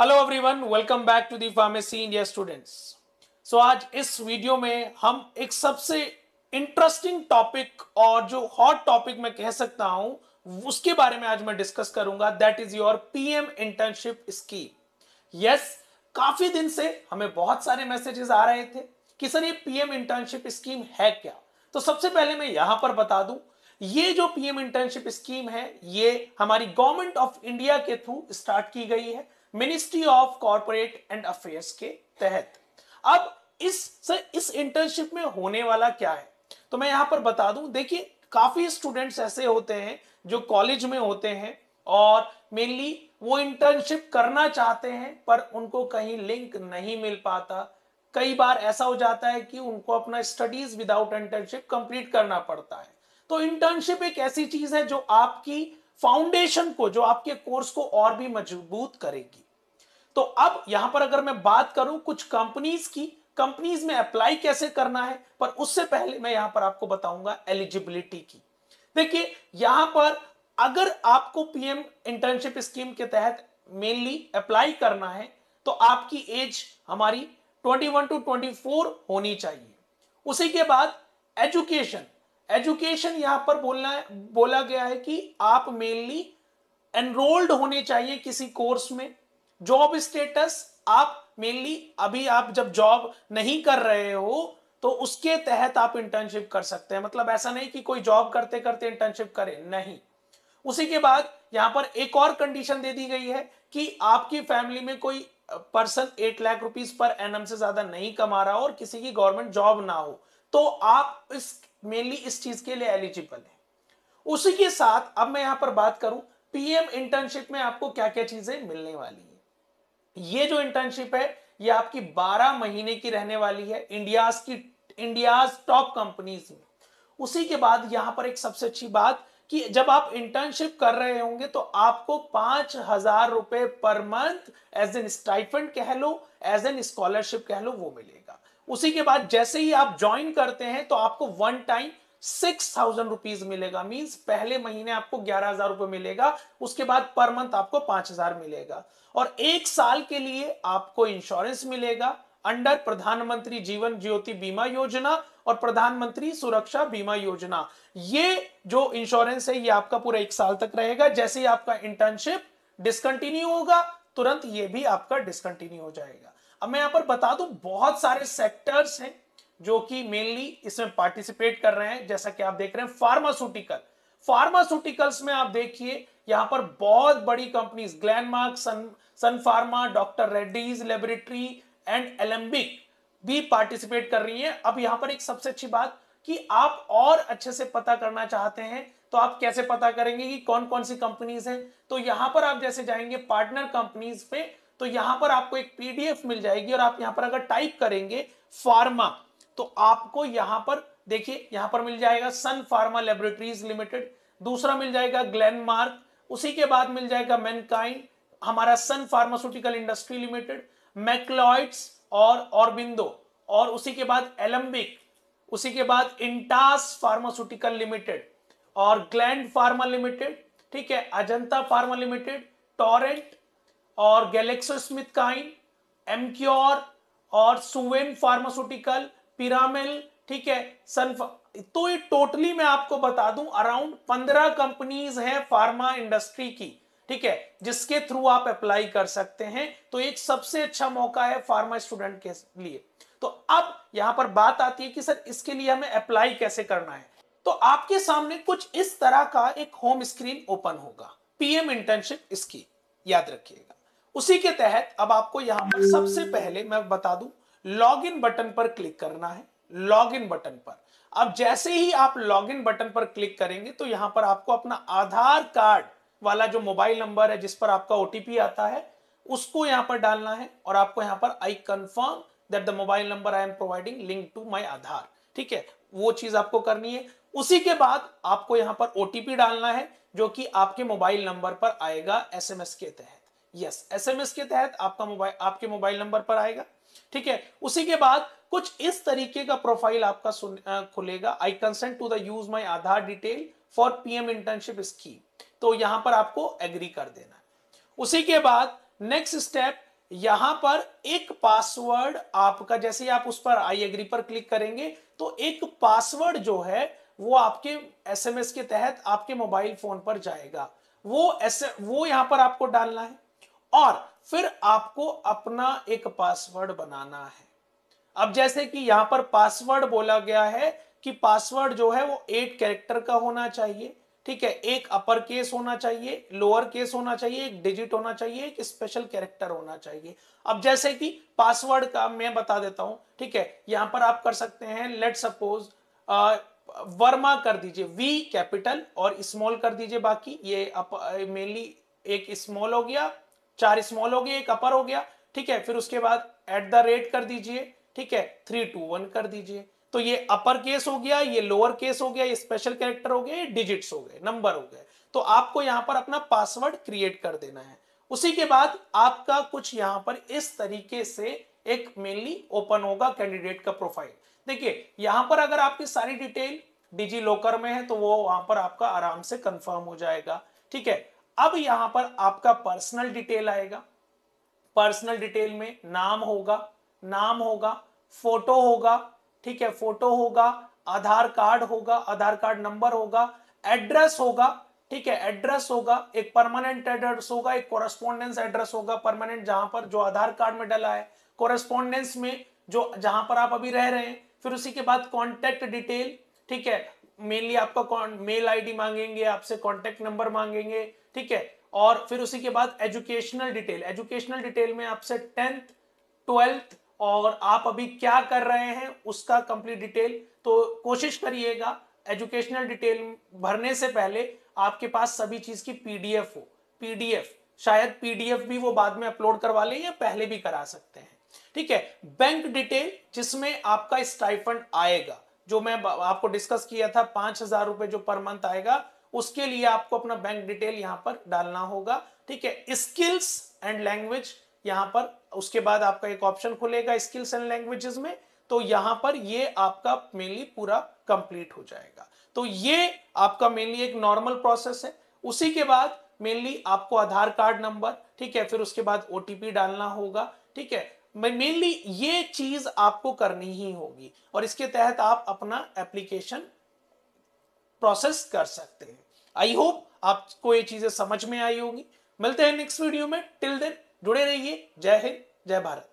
hello everyone welcome back to the pharmacy India students so आज इस video में हम एक सबसे इंटरेस्टिंग टॉपिक और जो हॉट टॉपिक मैं कह सकता हूं उसके बारे में आज मैं डिस्कस करूंगा that is your PM internship scheme yes काफी दिन से हमें बहुत सारे मैसेजेस आ रहे थे कि सर ये पीएम इंटर्नशिप स्कीम है क्या तो सबसे पहले मैं यहां पर बता दूं ये जो पीएम इंटर्नशिप स्कीम है ये हमारी गवर्नमेंट ऑफ इंडिया के थ्रू स्टार्ट की गई है ministry of corporate and affairs के तहत अब इस सर इस इंटर्नशिप में होने वाला क्या है तो मैं यहां पर बता दूं देखिए काफी स्टूडेंट्स ऐसे होते हैं जो कॉलेज में होते हैं और मेनली वो इंटर्नशिप करना चाहते हैं पर उनको कहीं लिंक नहीं मिल पाता कई बार ऐसा हो जाता है कि उनको अपना स्टडीज विदाउट इंटर्नशिप कंप्लीट करना पड़ता है तो इंटर्नशिप एक ऐसी चीज है जो आपकी फाउंडेशन को जो आपके कोर्स को और भी मजबूत करेगी तो अब यहां पर अगर मैं बात करूं कुछ कंपनीज की कंपनीज में अप्लाई कैसे करना है पर उससे पहले मैं यहां पर आपको बताऊंगा एलिजिबिलिटी की देखिए यहां पर अगर आपको पीएम इंटर्नशिप स्कीम के तहत मेनली अप्लाई करना है तो आपकी एज हमारी 21 टू 24 होनी चाहिए उसी के बाद एजुकेशन एजुकेशन यहां पर बोलना है बोला गया है कि आप मेनली एनरोल्ड होने चाहिए किसी कोर्स में जॉब स्टेटस आप मेनली अभी आप जब जॉब नहीं कर रहे हो तो उसके तहत आप इंटर्नशिप कर सकते हैं मतलब ऐसा नहीं कि कोई जॉब करते करते इंटर्नशिप करें नहीं उसी के बाद यहां पर एक और कंडीशन दे दी गई है कि आपकी फैमिली में कोई person eight lakh rupees per annum से ज्यादा नहीं कमा रहा हो और किसी की गवर्नमेंट जॉब ना हो तो आप इस मेनली इस चीज के लिए एलिजिबल है उसी के साथ अब मैं यहां पर बात करूं पीएम इंटर्नशिप में आपको क्या क्या चीजें मिलने वाली है ये जो इंटर्नशिप है ये आपकी 12 महीने की रहने वाली है इंडियाज की इंडियाज टॉप कंपनीज में उसी के बाद यहां पर एक सबसे अच्छी बात कि जब आप इंटर्नशिप कर रहे होंगे तो आपको पांच हजार रुपए per month as an stipend कह लो एज एन स्कॉलरशिप कह लो वो मिलेगा उसी के बाद जैसे ही आप ज्वाइन करते हैं तो आपको one time six thousand rupees मिलेगा मीन्स पहले महीने आपको ग्यारह हजार रुपये मिलेगा उसके बाद पर मंथ आपको पांच हजार मिलेगा और एक साल के लिए आपको इंश्योरेंस मिलेगा अंडर प्रधानमंत्री जीवन ज्योति बीमा योजना और प्रधानमंत्री सुरक्षा बीमा योजना ये जो इंश्योरेंस है ये आपका पूरा एक साल तक रहेगा जैसे ही आपका इंटर्नशिप डिसकंटिन्यू होगा तुरंत ये भी आपका डिसकंटिन्यू हो जाएगा अब मैं यहाँ पर बता दूं बहुत सारे सेक्टर्स हैं जो कि मेनली इसमें पार्टिसिपेट कर रहे हैं जैसा कि आप देख रहे हैं फार्मास्यूटिकल फार्मास्यूटिकल्स में आप देखिए यहाँ पर बहुत बड़ी companies Glenmark Sun Sun Pharma doctor Reddy's laboratory and Alembic भी पार्टिसिपेट कर रही है अब यहाँ पर एक सबसे अच्छी बात कि आप और अच्छे से पता करना चाहते हैं तो आप कैसे पता करेंगे कि कौन कौन सी कंपनीज हैं तो यहां पर आप जैसे जाएंगे पार्टनर कंपनीज पे तो यहां पर आपको एक पीडीएफ मिल जाएगी और आप यहां पर अगर टाइप करेंगे फार्मा तो आपको यहां पर देखिए यहां पर मिल जाएगा सन फार्मा लेबोरेटरीज लिमिटेड दूसरा मिल जाएगा ग्लैनमार्क उसी के बाद मिल जाएगा मैनकाइंड हमारा Sun pharmaceutical industry limited Macleods और ऑरबिंदो और उसी के बाद एलम्बिक उसी के बाद इंटास फार्मास्यूटिकल लिमिटेड और ग्लैंड फार्मा लिमिटेड ठीक है अजंता फार्मा लिमिटेड टॉरेंट और गैलेक्सो काइन एमक्योर और सुवेन फार्मास्यूटिकल पिरामिल ठीक है सन तो ये टोटली मैं आपको बता दूं अराउंड पंद्रह कंपनीज हैं फार्मा इंडस्ट्री की ठीक है जिसके थ्रू आप अप्लाई कर सकते हैं तो एक सबसे अच्छा मौका है फार्मा स्टूडेंट के लिए तो अब यहां पर बात आती है कि सर इसके लिए हमें अप्लाई कैसे करना है तो आपके सामने कुछ इस तरह का एक होम स्क्रीन ओपन होगा पीएम इंटर्नशिप इसकी याद रखिएगा उसी के तहत अब आपको यहां पर सबसे पहले मैं बता दूं लॉग इन बटन पर क्लिक करना है लॉग इन बटन पर अब जैसे ही आप लॉग इन बटन पर क्लिक करेंगे तो यहां पर आपको अपना आधार कार्ड वाला जो मोबाइल नंबर है जिस पर आपका ओटीपी आता है उसको यहां पर डालना है और आपको यहां पर I confirm that the mobile number I am providing link to my Aadhaar ठीक है वो चीज आपको करनी है उसी के बाद आपको यहां पर ओटीपी डालना है जो कि आपके मोबाइल नंबर पर आएगा एसएमएस के तहत यस yes, एसएमएस के तहत आपका मोबाइल आपके मोबाइल नंबर पर आएगा ठीक है उसी के बाद कुछ इस तरीके का प्रोफाइल आपका सुन, आ, खुलेगा I consent to the use my Aadhaar detail for PM internship scheme तो यहां पर आपको एग्री कर देना है उसी के बाद नेक्स्ट स्टेप यहां पर एक पासवर्ड आपका जैसे आप उस पर आई एग्री पर क्लिक करेंगे तो एक पासवर्ड जो है वो आपके एसएमएस के तहत आपके मोबाइल फोन पर जाएगा वो ऐसे वो यहां पर आपको डालना है और फिर आपको अपना एक पासवर्ड बनाना है अब जैसे कि यहां पर पासवर्ड बोला गया है कि पासवर्ड जो है वो एट कैरेक्टर का होना चाहिए ठीक है एक अपर केस होना चाहिए लोअर केस होना चाहिए एक डिजिट होना चाहिए एक स्पेशल कैरेक्टर होना चाहिए अब जैसे कि पासवर्ड का मैं बता देता हूं ठीक है यहां पर आप कर सकते हैं लेट सपोज वर्मा कर दीजिए वी कैपिटल और स्मॉल कर दीजिए बाकी ये मेनली एक स्मॉल हो गया चार स्मॉल हो गया एक अपर हो गया ठीक है फिर उसके बाद एट द रेट कर दीजिए ठीक है थ्री टू वन कर दीजिए तो ये अपर केस हो गया ये लोअर केस हो गया ये स्पेशल कैरेक्टर हो गया ये डिजिट्स हो गए नंबर हो गए तो आपको यहाँ पर अपना पासवर्ड क्रिएट कर देना है उसी के बाद आपका कुछ यहां पर इस तरीके से एक मेनली ओपन होगा कैंडिडेट का प्रोफाइल देखिए यहां पर अगर आपकी सारी डिटेल डिजी लॉकर में है तो वो वहां पर आपका आराम से कंफर्म हो जाएगा ठीक है अब यहां पर आपका पर्सनल डिटेल आएगा पर्सनल डिटेल में नाम होगा नाम होगा फोटो होगा ठीक है फोटो होगा आधार कार्ड होगा आधार कार्ड नंबर होगा एड्रेस होगा ठीक है एड्रेस होगा एक परमानेंट एड्रेस होगा एक कोरस्पॉन्डेंस एड्रेस होगा परमानेंट जहां पर जो आधार कार्ड में डला है कोरेस्पोंडेंस में जो जहां पर आप अभी रह रहे हैं फिर उसी के बाद कॉन्टेक्ट डिटेल ठीक है मेनली आपका मेल आईडी मांगेंगे आपसे कॉन्टेक्ट नंबर मांगेंगे ठीक है और फिर उसी के बाद एजुकेशनल डिटेल एजुकेशनल डिटेल में आपसे टेंथ ट्वेल्थ और आप अभी क्या कर रहे हैं उसका कंप्लीट डिटेल तो कोशिश करिएगा एजुकेशनल डिटेल भरने से पहले आपके पास सभी चीज की पीडीएफ हो पीडीएफ शायद पीडीएफ भी वो बाद में अपलोड करवा लें या पहले भी करा सकते हैं ठीक है बैंक डिटेल जिसमें आपका स्टाइफंड आएगा जो मैं आपको डिस्कस किया था पांच हजार रुपए जो पर मंथ आएगा उसके लिए आपको अपना बैंक डिटेल यहाँ पर डालना होगा ठीक है स्किल्स एंड लैंग्वेज यहाँ पर उसके बाद आपका एक ऑप्शन खुलेगा स्किल्स एंड लैंग्वेजेस में तो यहां पर ये आपका मेनली पूरा कंप्लीट हो जाएगा तो ये आपका मेनली एक नॉर्मल प्रोसेस है उसी के बाद मेनली आपको आधार कार्ड नंबर ठीक है फिर उसके बाद ओटीपी डालना होगा ठीक है मेनली ये चीज आपको करनी ही होगी और इसके तहत आप अपना एप्लीकेशन प्रोसेस कर सकते हैं आई होप आपको ये चीजें समझ में आई होगी मिलते हैं नेक्स्ट वीडियो में टिल देन जुड़े रहिए जय हिंद जय भारत